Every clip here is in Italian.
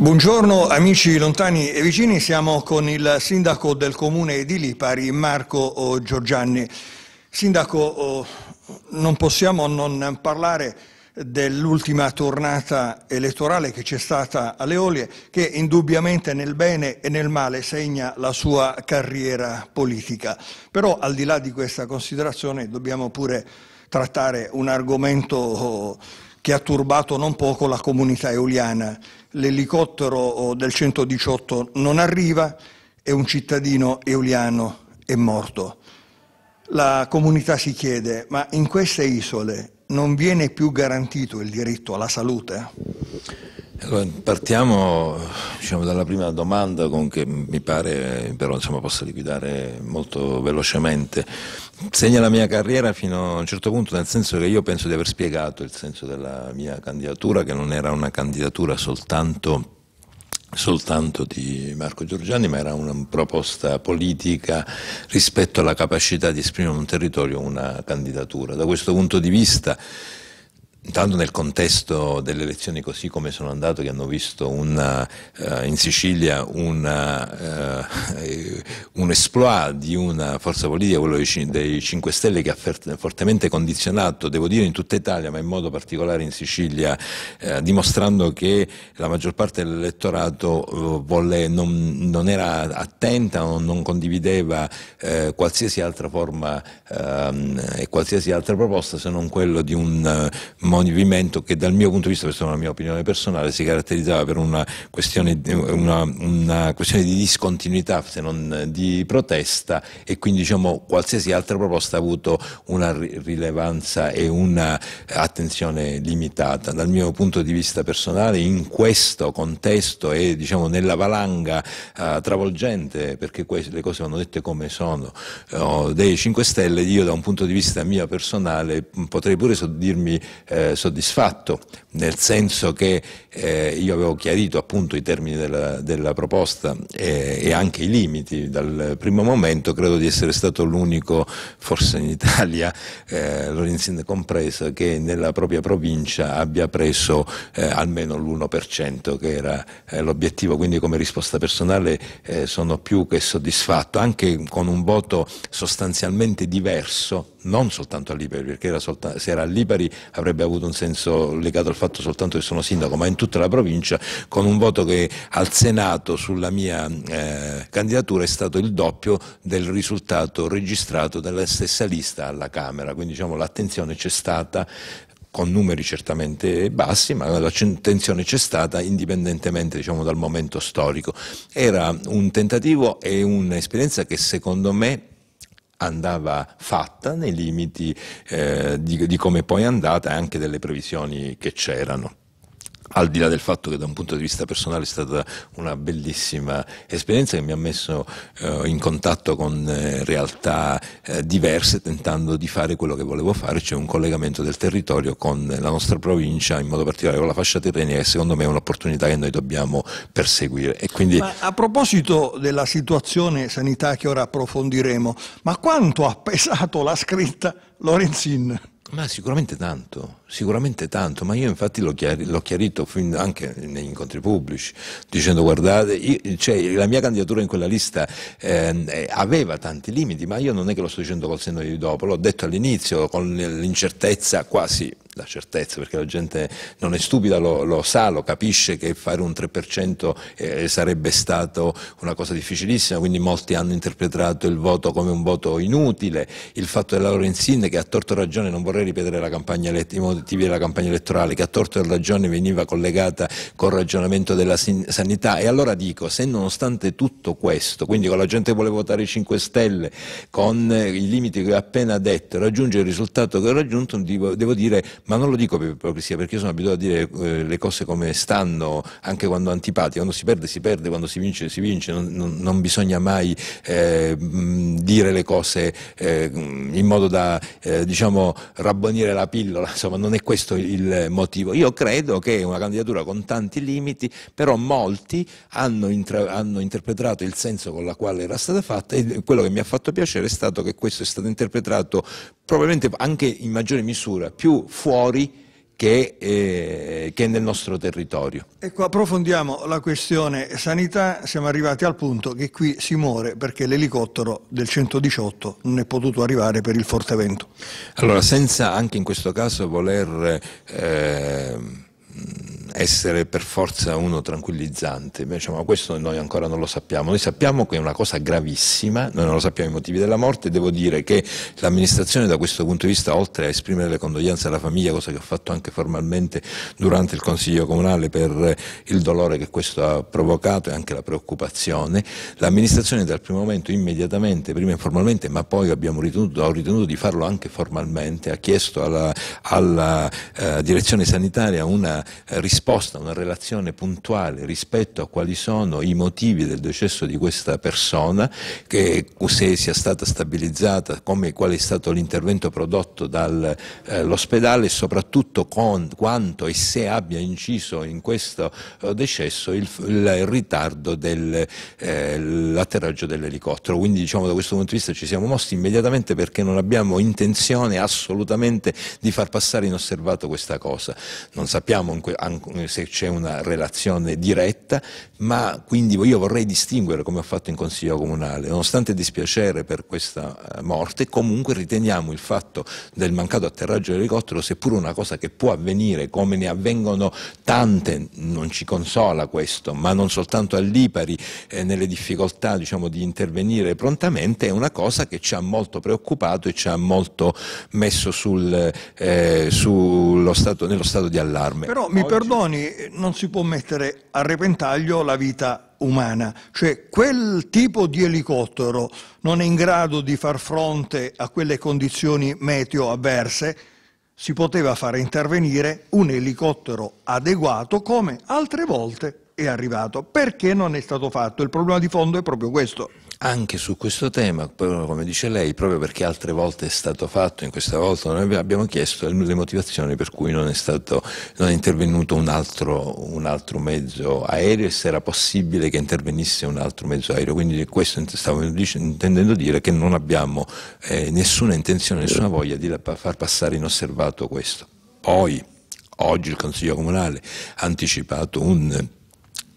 Buongiorno amici lontani e vicini, siamo con il sindaco del comune di Lipari, Marco oh, Giorgianni. Sindaco, oh, non possiamo non parlare dell'ultima tornata elettorale che c'è stata alle Olie, che indubbiamente nel bene e nel male segna la sua carriera politica. Però al di là di questa considerazione dobbiamo pure trattare un argomento oh, che ha turbato non poco la comunità eoliana. L'elicottero oh, del 118 non arriva e un cittadino eoliano è morto. La comunità si chiede, ma in queste isole non viene più garantito il diritto alla salute? Allora, partiamo diciamo, dalla prima domanda con che mi pare però insomma, possa liquidare molto velocemente. Segna la mia carriera fino a un certo punto nel senso che io penso di aver spiegato il senso della mia candidatura, che non era una candidatura soltanto soltanto di Marco Giorgiani, ma era una proposta politica rispetto alla capacità di esprimere un territorio una candidatura. Da questo punto di vista Intanto nel contesto delle elezioni così come sono andato, che hanno visto una, uh, eh, in Sicilia una, uh, un esploit eh, di una forza politica, quello dei 5 Stelle, che ha fortemente condizionato, devo dire in tutta Italia, ma in modo particolare in Sicilia, uh, dimostrando che la maggior parte dell'elettorato volle, non, non, era attenta, non, non condivideva qualsiasi altra forma ehm, e qualsiasi altra proposta se non quello di un movimento che dal mio punto di vista, questa è una mia opinione personale, si caratterizzava per una questione, una, una questione di discontinuità se non di protesta e quindi diciamo, qualsiasi altra proposta ha avuto una rilevanza e un'attenzione limitata. Dal mio punto di vista personale in questo contesto e diciamo, nella valanga uh, travolgente, perché queste, le cose vanno dette come sono, uh, dei 5 Stelle, io da un punto di vista mio personale potrei pure dirmi eh, eh, soddisfatto, nel senso che eh, io avevo chiarito appunto i termini della, della proposta e, e, anche i limiti dal primo momento, credo di essere stato l'unico, forse in Italia, eh, Lorenzin compreso, che nella propria provincia abbia preso eh, almeno l'1% che era eh, l'obiettivo, quindi come risposta personale eh, sono più che soddisfatto, anche con un voto sostanzialmente diverso, non soltanto a Liberi, perché era solta, se era a Liberi avrebbe avuto avuto un senso legato al fatto soltanto che sono sindaco, ma in tutta la provincia, con un voto che al Senato sulla mia eh, candidatura è stato il doppio del risultato registrato dalla stessa lista alla Camera. Quindi diciamo, l'attenzione c'è stata con numeri certamente bassi, ma l'attenzione c'è stata indipendentemente diciamo, dal momento storico. Era un tentativo e un'esperienza che secondo me andava fatta nei limiti eh, di, di come poi è andata e anche delle previsioni che c'erano al di là del fatto che da un punto di vista personale è stata una bellissima esperienza che mi ha messo eh, in contatto con eh, realtà eh, diverse tentando di fare quello che volevo fare, cioè un collegamento del territorio con la nostra provincia, in modo particolare con la fascia terrenia che secondo me è un'opportunità che noi dobbiamo perseguire. Quindi... Ma a proposito della situazione sanità che ora approfondiremo, ma quanto ha pesato la scritta Lorenzin? Ma sicuramente tanto, Sicuramente tanto, ma io infatti l'ho, chiari, chiarito anche negli incontri pubblici, dicendo guardate, io, cioè, la mia candidatura in quella lista eh, aveva tanti limiti, ma io non è che lo sto dicendo col senno di dopo, l'ho detto all'inizio con l'incertezza quasi la certezza, perché la gente non è stupida, lo, lo sa, lo capisce che fare un 3% eh, sarebbe stato una cosa difficilissima, quindi molti hanno interpretato il voto come un voto inutile, il fatto della Lorenzin che a torto ragione non vorrei ripetere la campagna elettiva protettivi della campagna elettorale che a torto e a ragione veniva collegata col ragionamento della sanità e allora dico se nonostante tutto questo, quindi con la gente che vuole votare 5 Stelle, con i limiti che ho appena detto, raggiunge il risultato che ho raggiunto, devo dire, ma non lo dico per ipocrisia perché io sono abituato a dire eh, le cose come stanno anche quando antipatiche, quando si perde si perde, quando si vince si vince, non, non, non bisogna mai eh, dire le cose eh, in modo da eh, diciamo rabbonire la pillola, insomma non non è questo il motivo. Io credo che è una candidatura con tanti limiti, però molti hanno, intra, hanno interpretato il senso con la quale era stata fatta e quello che mi ha fatto piacere è stato che questo è stato interpretato probabilmente anche in maggiore misura più fuori che, eh, che, nel nostro territorio. Ecco, approfondiamo la questione sanità, siamo arrivati al punto che qui si muore perché l'elicottero del 118 non è potuto arrivare per il forte vento. Allora, senza anche in questo caso voler... Eh, essere per forza uno tranquillizzante, diciamo, ma questo noi ancora non lo sappiamo, noi sappiamo che è una cosa gravissima, noi non lo sappiamo i motivi della morte, devo dire che l'amministrazione da questo punto di vista, oltre a esprimere le condoglianze alla famiglia, cosa che ho fatto anche formalmente durante il Consiglio Comunale per il dolore che questo ha provocato e anche la preoccupazione, l'amministrazione dal primo momento immediatamente, prima informalmente, ma poi abbiamo ritenuto, ho ritenuto di farlo anche formalmente, ha chiesto alla, alla eh, direzione sanitaria una risposta risposta, una relazione puntuale rispetto a quali sono i motivi del decesso di questa persona, che, se sia stata stabilizzata, come, qual è stato l'intervento prodotto dall'ospedale eh, e soprattutto con, quanto e se abbia inciso in questo eh, decesso il, il ritardo dell'atterraggio eh, dell'elicottero. Quindi diciamo da questo punto di vista ci siamo mossi immediatamente perché non abbiamo intenzione assolutamente di far passare inosservato questa cosa. Non sappiamo eh, se c'è una relazione diretta, ma quindi io vorrei distinguere come ho fatto in Consiglio Comunale, nonostante il dispiacere per questa eh, morte, comunque riteniamo il fatto del mancato atterraggio dell'elicottero, seppur una cosa che può avvenire, come ne avvengono tante, non ci consola questo, ma non soltanto all'Ipari, eh, nelle difficoltà diciamo, di intervenire prontamente, è una cosa che ci ha molto preoccupato e ci ha molto messo sul, eh, sullo stato, nello stato di allarme. Però Oggi... mi perdono condizioni eh, non si può mettere a repentaglio la vita umana, cioè quel tipo di elicottero non è in grado di far fronte a quelle condizioni meteo avverse, si poteva fare intervenire un elicottero adeguato come altre volte è arrivato. Perché non è stato fatto? Il problema di fondo è proprio questo. Anche su questo tema, come dice lei, proprio perché altre volte è stato fatto, in questa volta noi abbiamo chiesto le motivazioni per cui non è, stato, non è intervenuto un altro, un altro mezzo aereo e se era possibile che intervenisse un altro mezzo aereo. Quindi questo stavo intendendo dire che non abbiamo eh, nessuna intenzione, nessuna voglia di far passare inosservato questo. Poi, oggi il Consiglio Comunale ha anticipato un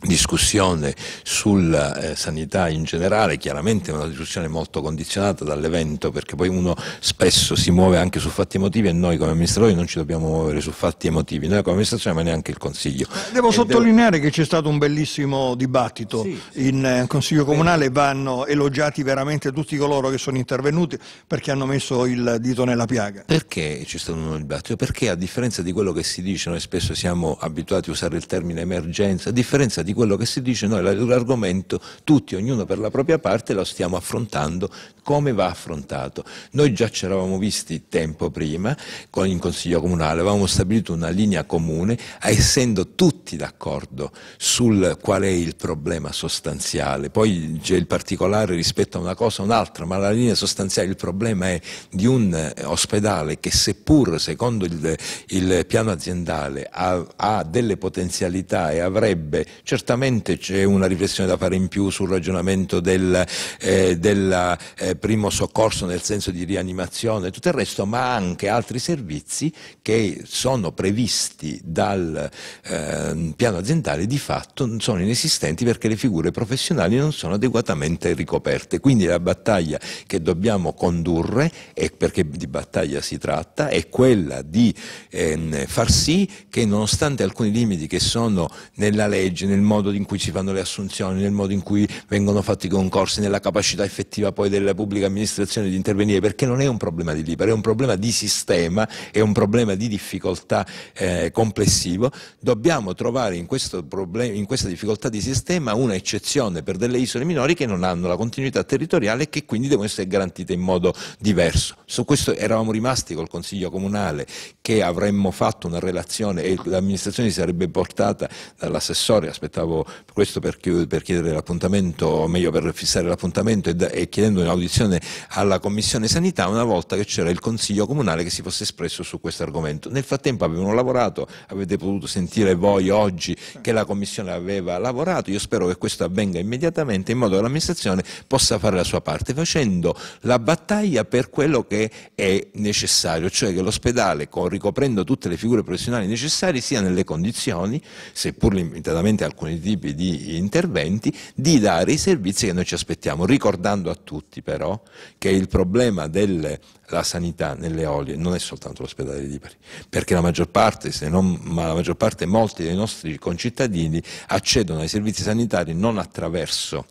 discussione sulla eh, sanità in generale, chiaramente è una discussione molto condizionata dall'evento perché poi uno spesso si muove anche su fatti emotivi e noi come amministratori non ci dobbiamo muovere su fatti emotivi, noi come amministrazione ma neanche il Consiglio. Devo e sottolineare devo... che c'è stato un bellissimo dibattito sì, in eh, Consiglio Comunale, vanno elogiati veramente tutti coloro che sono intervenuti perché hanno messo il dito nella piaga. Perché c'è stato un dibattito? Perché a differenza di quello che si dice, noi spesso siamo abituati a usare il termine emergenza, a differenza di di quello che si dice, noi l'argomento tutti, ognuno per la propria parte, lo stiamo affrontando come va affrontato. Noi già ci eravamo visti tempo prima con il Consiglio Comunale, avevamo stabilito una linea comune, essendo tutti d'accordo sul qual è il problema sostanziale. Poi c'è il particolare rispetto a una cosa o un'altra, ma la linea sostanziale, il problema è di un eh, ospedale che seppur secondo il, il piano aziendale ha, ha, delle potenzialità e avrebbe, certo certamente c'è una riflessione da fare in più sul ragionamento del, eh, del eh, primo soccorso nel senso di rianimazione e tutto il resto, ma anche altri servizi che sono previsti dal eh, piano aziendale di fatto sono inesistenti perché le figure professionali non sono adeguatamente ricoperte. Quindi la battaglia che dobbiamo condurre, e perché di battaglia si tratta, è quella di ehm, far sì che nonostante alcuni limiti che sono nella legge, nel modo in cui si fanno le assunzioni, nel modo in cui vengono fatti i concorsi, nella capacità effettiva poi della pubblica amministrazione di intervenire, perché non è un problema di Libera, è un problema di sistema, è un problema di difficoltà eh, complessivo. Dobbiamo trovare in, problema, in questa difficoltà di sistema un'eccezione per delle isole minori che non hanno la continuità territoriale e che quindi devono essere garantite in modo diverso. Su questo eravamo rimasti col Consiglio Comunale che avremmo fatto una relazione e l'amministrazione si sarebbe portata dall'assessore, aspetta aspettavo questo per, chiedere l'appuntamento, o meglio per fissare l'appuntamento e, e, chiedendo un'audizione alla Commissione Sanità una volta che c'era il Consiglio Comunale che si fosse espresso su questo argomento. Nel frattempo avevano lavorato, avete potuto sentire voi oggi che la Commissione aveva lavorato, io spero che questo avvenga immediatamente in modo che l'amministrazione possa fare la sua parte facendo la battaglia per quello che è necessario, cioè che l'ospedale ricoprendo tutte le figure professionali necessarie sia nelle condizioni, seppur limitatamente alcune alcuni tipi di interventi di dare i servizi che noi ci aspettiamo, ricordando a tutti però che il problema della sanità nelle olie non è soltanto l'ospedale di Lipari, perché la maggior parte, se non ma la maggior parte, molti dei nostri concittadini accedono ai servizi sanitari non attraverso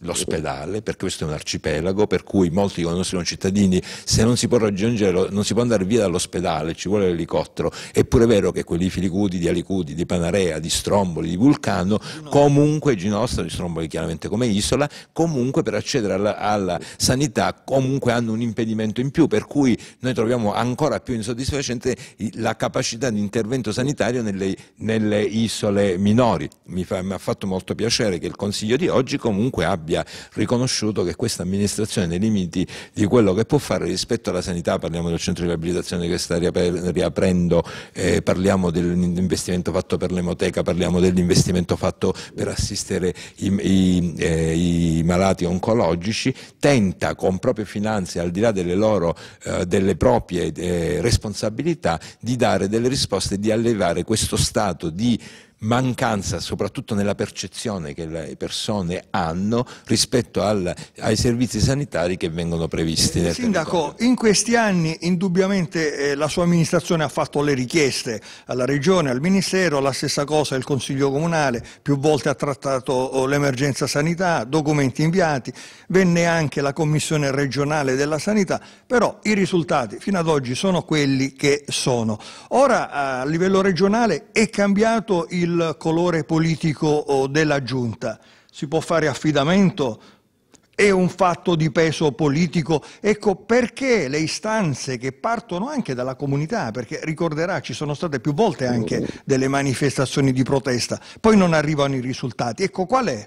l'ospedale, perché questo è un arcipelago, per cui molti di noi nostri cittadini, se non si può raggiungere, non si può andare via dall'ospedale, ci vuole l'elicottero. Eppure è vero che quelli di filicudi, di Alicudi, di Panarea, di Stromboli, di Vulcano, no. comunque Ginostra, di Stromboli chiaramente come isola, comunque per accedere alla, alla, sanità comunque hanno un impedimento in più, per cui noi troviamo ancora più insoddisfacente la capacità di intervento sanitario nelle, nelle isole minori. Mi, fa, mi ha fatto molto piacere che il Consiglio di oggi comunque abbia abbia riconosciuto che questa amministrazione nei limiti di quello che può fare rispetto alla sanità, parliamo del centro di riabilitazione che sta riaprendo, eh, parliamo dell'investimento fatto per l'emoteca, parliamo dell'investimento fatto per assistere i, i, eh, i, malati oncologici, tenta con proprie finanze, al di là delle loro, eh, delle proprie eh, responsabilità, di dare delle risposte, e di allevare questo stato di mancanza soprattutto nella percezione che le persone hanno rispetto al, ai servizi sanitari che vengono previsti eh, nel Sindaco, territorio. in questi anni indubbiamente eh, la sua amministrazione ha fatto le richieste alla regione, al ministero, la stessa cosa il consiglio comunale, più volte ha trattato oh, l'emergenza sanità, documenti inviati, venne anche la commissione regionale della sanità, però i risultati fino ad oggi sono quelli che sono. Ora a livello regionale è cambiato il il colore politico della giunta. Si può fare affidamento è un fatto di peso politico. Ecco perché le istanze che partono anche dalla comunità, perché ricorderà ci sono state più volte anche delle manifestazioni di protesta, poi non arrivano i risultati. Ecco qual è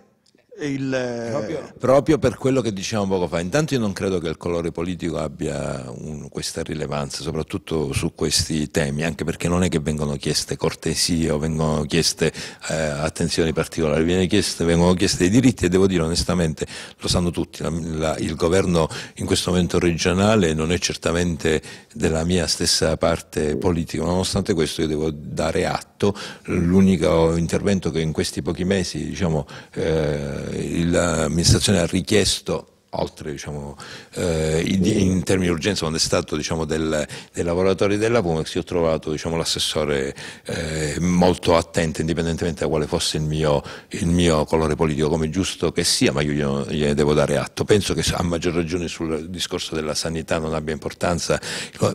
il... Eh, proprio. proprio. per quello che dicevamo poco fa, intanto io non credo che il colore politico abbia un, questa rilevanza, soprattutto su questi temi, anche perché non è che vengono chieste cortesie o vengono chieste eh, attenzioni particolari, chieste, vengono chieste i diritti e devo dire onestamente, lo sanno tutti, la, la, il governo in questo momento regionale non è certamente della mia stessa parte politica, nonostante questo io devo dare atto fatto, l'unico intervento che in questi pochi mesi diciamo, eh, l'amministrazione ha richiesto oltre diciamo, eh, in termini di urgenza quando è stato diciamo, del, dei lavoratori della Pumex io ho trovato diciamo, l'assessore eh, molto attento indipendentemente da quale fosse il mio, il mio, colore politico come giusto che sia ma io gliene devo dare atto penso che a maggior ragione sul discorso della sanità non abbia importanza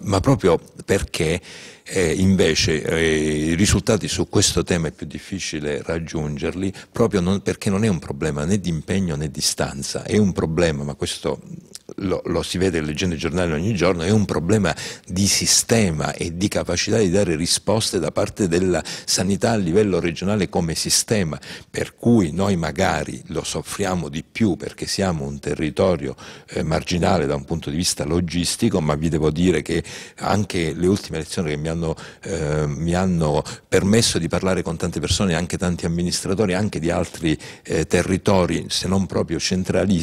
ma proprio perché eh, invece eh, i risultati su questo tema è più difficile raggiungerli proprio non, perché non è un problema né di impegno né di stanza, è un problema, ma questo lo, lo, si vede leggendo i giornali ogni giorno, è un problema di sistema e di capacità di dare risposte da parte della sanità a livello regionale come sistema, per cui noi magari lo soffriamo di più perché siamo un territorio eh, marginale da un punto di vista logistico, ma vi devo dire che anche le ultime elezioni che mi hanno, eh, mi hanno permesso di parlare con tante persone, anche tanti amministratori, anche di altri eh, territori, se non proprio,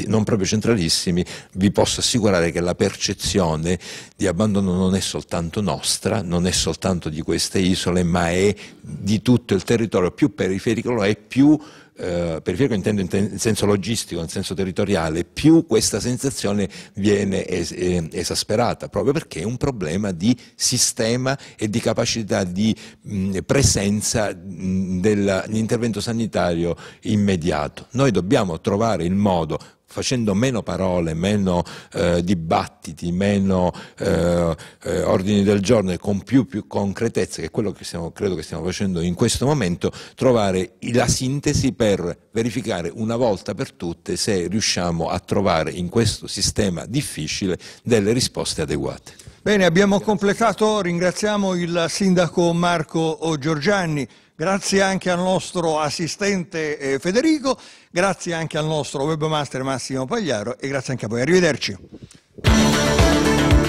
non proprio centralissimi, vi posso assicurare che la percezione di abbandono non è soltanto nostra, non è soltanto di queste isole, ma è di tutto il territorio, più periferico lo è, più eh, periferico intendo in, senso logistico, in senso territoriale, più questa sensazione viene es eh, esasperata, proprio perché è un problema di sistema e di capacità di mh, presenza dell'intervento sanitario immediato. Noi dobbiamo trovare il modo, facendo meno parole, meno eh, dibattiti, meno eh, eh, ordini del giorno e con più, più concretezza, che è quello che stiamo, credo che stiamo facendo in questo momento, trovare la sintesi per verificare una volta per tutte se riusciamo a trovare in questo sistema difficile delle risposte adeguate. Bene, abbiamo completato, ringraziamo il sindaco Marco Giorgianni. Grazie anche al nostro assistente eh, Federico, grazie anche al nostro webmaster Massimo Pagliaro e grazie anche a voi. Arrivederci.